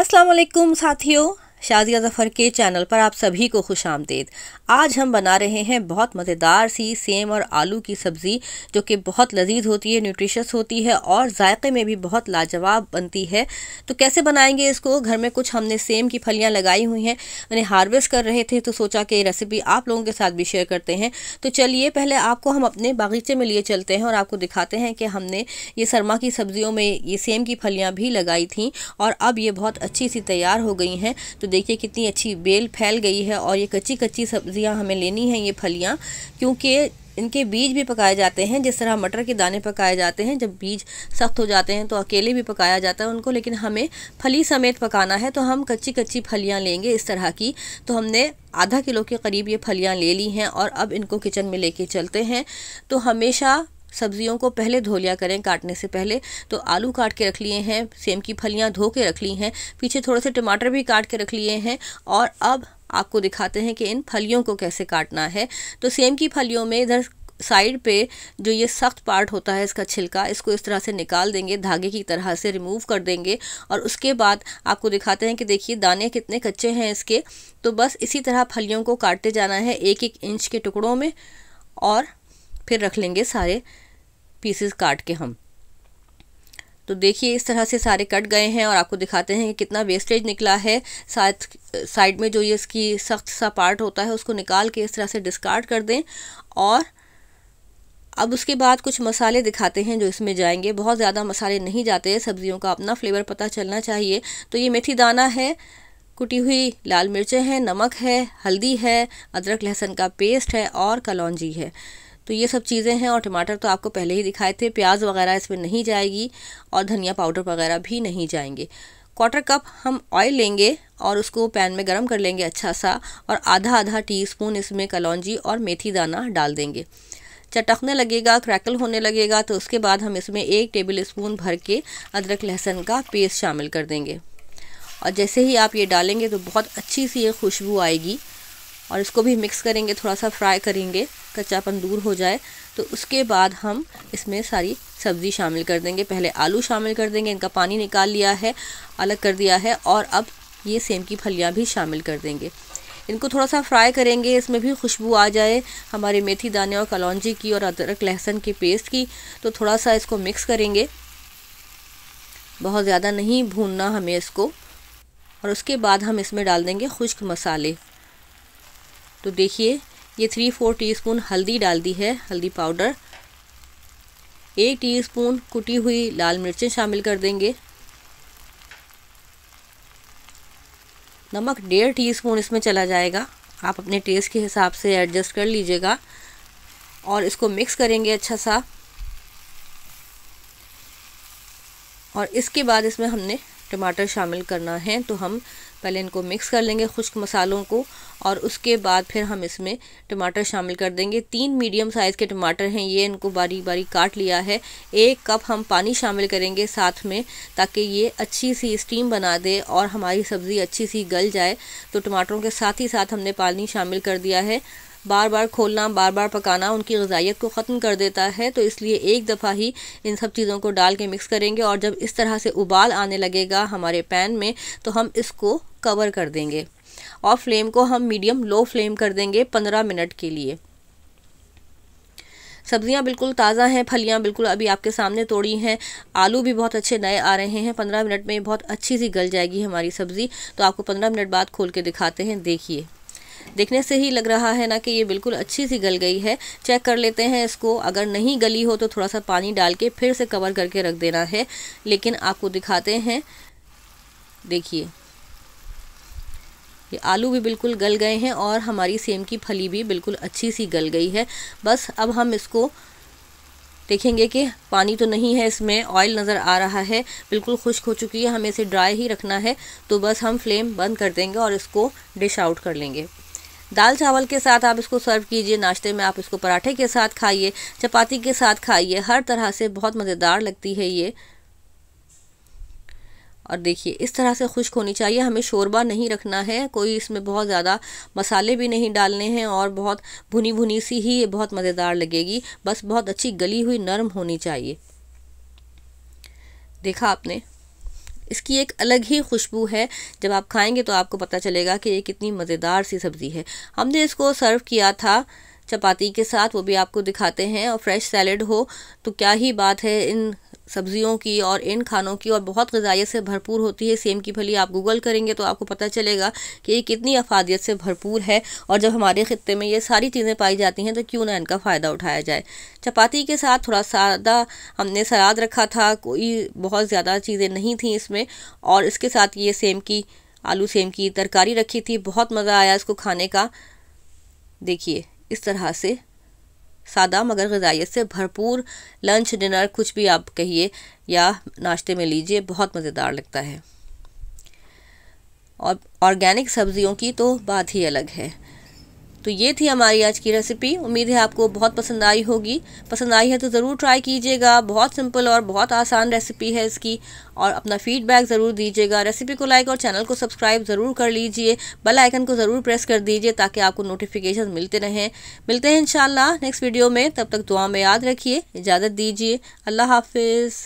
अस्सलाम साथियों शादिया ज़फ़र के चैनल पर आप सभी को खुश आमदेद आज हम बना रहे हैं बहुत मज़ेदार सी सेम और आलू की सब्ज़ी जो कि बहुत लजीज होती है न्यूट्रिशस होती है और ज़ायक़े में भी बहुत लाजवाब बनती है तो कैसे बनाएंगे इसको घर में कुछ हमने सेम की फलियाँ लगाई हुई हैं उन्हें हार्वेस्ट कर रहे थे तो सोचा कि रेसिपी आप लोगों के साथ भी शेयर करते हैं तो चलिए पहले आपको हम अपने बागीचे में लिए चलते हैं और आपको दिखाते हैं कि हमने ये सरमा की सब्ज़ियों में ये सेम की फलियाँ भी लगाई थी और अब ये बहुत अच्छी सी तैयार हो गई हैं तो देखिए कितनी अच्छी बेल फैल गई है और ये कच्ची कच्ची सब्जियां हमें लेनी है ये फलियां क्योंकि इनके बीज भी पकाए जाते हैं जिस तरह मटर के दाने पकाए जाते हैं जब बीज सख्त हो जाते हैं तो अकेले भी पकाया जाता है उनको लेकिन हमें फली समेत पकाना है तो हम कच्ची कच्ची फलियाँ लेंगे इस तरह की तो हमने आधा किलो के करीब ये फलियाँ ले ली हैं और अब इनको किचन में लेके चलते हैं तो हमेशा सब्जियों को पहले धो लिया करें काटने से पहले तो आलू काट के रख लिए हैं सेम की फलियाँ धो के रख ली हैं पीछे थोड़े से टमाटर भी काट के रख लिए हैं और अब आपको दिखाते हैं कि इन फलियों को कैसे काटना है तो सेम की फलियों में इधर साइड पे जो ये सख्त पार्ट होता है इसका छिलका इसको इस तरह से निकाल देंगे धागे की तरह से रिमूव कर देंगे और उसके बाद आपको दिखाते हैं कि देखिए दाने कितने कच्चे हैं इसके तो बस इसी तरह फलियों को काटते जाना है एक एक इंच के टुकड़ों में और फिर रख लेंगे सारे पीसेस काट के हम तो देखिए इस तरह से सारे कट गए हैं और आपको दिखाते हैं कि कितना वेस्टेज निकला है साथ साइड में जो ये इसकी सख्त सा पार्ट होता है उसको निकाल के इस तरह से डिस्कार्ड कर दें और अब उसके बाद कुछ मसाले दिखाते हैं जो इसमें जाएंगे बहुत ज़्यादा मसाले नहीं जाते सब्जियों का अपना फ्लेवर पता चलना चाहिए तो ये मेथी दाना है कुटी हुई लाल मिर्चें हैं नमक है हल्दी है अदरक लहसुन का पेस्ट है और कलौजी है तो ये सब चीज़ें हैं और टमाटर तो आपको पहले ही दिखाए थे प्याज वगैरह इसमें नहीं जाएगी और धनिया पाउडर वगैरह भी नहीं जाएंगे क्वार्टर कप हम ऑयल लेंगे और उसको पैन में गरम कर लेंगे अच्छा सा और आधा आधा टीस्पून इसमें कलौजी और मेथी दाना डाल देंगे चटकने लगेगा क्रैकल होने लगेगा तो उसके बाद हम इसमें एक टेबल स्पून भर के अदरक लहसुन का पेस्ट शामिल कर देंगे और जैसे ही आप ये डालेंगे तो बहुत अच्छी सी ये खुशबू आएगी और इसको भी मिक्स करेंगे थोड़ा सा फ्राई करेंगे कच्चापन दूर हो जाए तो उसके बाद हम इसमें सारी सब्ज़ी शामिल कर देंगे पहले आलू शामिल कर देंगे इनका पानी निकाल लिया है अलग कर दिया है और अब ये सेम की फलियाँ भी शामिल कर देंगे इनको थोड़ा सा फ्राई करेंगे इसमें भी खुशबू आ जाए हमारे मेथी दाने और कलौजी की और अदरक लहसुन की पेस्ट की तो थोड़ा सा इसको मिक्स करेंगे बहुत ज़्यादा नहीं भूनना हमें इसको और उसके बाद हम इसमें डाल देंगे खुश्क मसाले तो देखिए ये थ्री फोर टीस्पून हल्दी डाल दी है हल्दी पाउडर एक टीस्पून कुटी हुई लाल मिर्चें शामिल कर देंगे नमक डेढ़ टीस्पून इसमें चला जाएगा आप अपने टेस्ट के हिसाब से एडजस्ट कर लीजिएगा और इसको मिक्स करेंगे अच्छा सा और इसके बाद इसमें हमने टमाटर शामिल करना है तो हम पहले इनको मिक्स कर लेंगे खुश्क मसालों को और उसके बाद फिर हम इसमें टमाटर शामिल कर देंगे तीन मीडियम साइज़ के टमाटर हैं ये इनको बारी बारी काट लिया है एक कप हम पानी शामिल करेंगे साथ में ताकि ये अच्छी सी स्टीम बना दे और हमारी सब्ज़ी अच्छी सी गल जाए तो टमाटरों के साथ ही साथ हमने पानी शामिल कर दिया है बार बार खोलना बार बार पकाना उनकी गजाइत को ख़त्म कर देता है तो इसलिए एक दफ़ा ही इन सब चीज़ों को डाल के मिक्स करेंगे और जब इस तरह से उबाल आने लगेगा हमारे पैन में तो हम इसको कवर कर देंगे और फ्लेम को हम मीडियम लो फ्लेम कर देंगे पंद्रह मिनट के लिए सब्जियां बिल्कुल ताज़ा हैं फलियां बिल्कुल अभी आपके सामने तोड़ी हैं आलू भी बहुत अच्छे नए आ रहे हैं पंद्रह मिनट में बहुत अच्छी सी गल जाएगी हमारी सब्ज़ी तो आपको पंद्रह मिनट बाद खोल के दिखाते हैं देखिए देखने से ही लग रहा है ना कि ये बिल्कुल अच्छी सी गल गई है चेक कर लेते हैं इसको अगर नहीं गली हो तो थोड़ा सा पानी डाल के फिर से कवर करके रख देना है लेकिन आपको दिखाते हैं देखिए ये आलू भी बिल्कुल गल गए हैं और हमारी सेम की फली भी बिल्कुल अच्छी सी गल गई है बस अब हम इसको देखेंगे कि पानी तो नहीं है इसमें ऑयल नज़र आ रहा है बिल्कुल खुश्क हो चुकी है हमें इसे ड्राई ही रखना है तो बस हम फ्लेम बंद कर देंगे और इसको डिश आउट कर लेंगे दाल चावल के साथ आप इसको सर्व कीजिए नाश्ते में आप इसको पराठे के साथ खाइए चपाती के साथ खाइए हर तरह से बहुत मज़ेदार लगती है ये और देखिए इस तरह से खुश्क होनी चाहिए हमें शोरबा नहीं रखना है कोई इसमें बहुत ज़्यादा मसाले भी नहीं डालने हैं और बहुत भुनी भुनी सी ही ये बहुत मज़ेदार लगेगी बस बहुत अच्छी गली हुई नरम होनी चाहिए देखा आपने इसकी एक अलग ही खुशबू है जब आप खाएंगे तो आपको पता चलेगा कि ये कितनी मज़ेदार सी सब्ज़ी है हमने इसको सर्व किया था चपाती के साथ वो भी आपको दिखाते हैं और फ्रेश सैलड हो तो क्या ही बात है इन सब्जियों की और इन खानों की और बहुत गजाइत से भरपूर होती है सेम की फली आप गूगल करेंगे तो आपको पता चलेगा कि ये कितनी अफादियत से भरपूर है और जब हमारे ख़त्े में ये सारी चीज़ें पाई जाती हैं तो क्यों ना इनका फ़ायदा उठाया जाए चपाती के साथ थोड़ा सादा हमने सलाद रखा था कोई बहुत ज़्यादा चीज़ें नहीं थी इसमें और इसके साथ ये सेम की आलू सेम की तरकारी रखी थी बहुत मज़ा आया इसको खाने का देखिए इस तरह से सादा मगर गजाइत से भरपूर लंच डिनर कुछ भी आप कहिए या नाश्ते में लीजिए बहुत मज़ेदार लगता है और ऑर्गेनिक सब्जियों की तो बात ही अलग है तो ये थी हमारी आज की रेसिपी उम्मीद है आपको बहुत पसंद आई होगी पसंद आई है तो ज़रूर ट्राई कीजिएगा बहुत सिंपल और बहुत आसान रेसिपी है इसकी और अपना फीडबैक ज़रूर दीजिएगा रेसिपी को लाइक और चैनल को सब्सक्राइब ज़रूर कर लीजिए बेल आइकन को ज़रूर प्रेस कर दीजिए ताकि आपको नोटिफिकेशन मिलते रहें मिलते हैं इन नेक्स्ट वीडियो में तब तक दुआ में याद रखिए इजाज़त दीजिए अल्लाह हाफिज़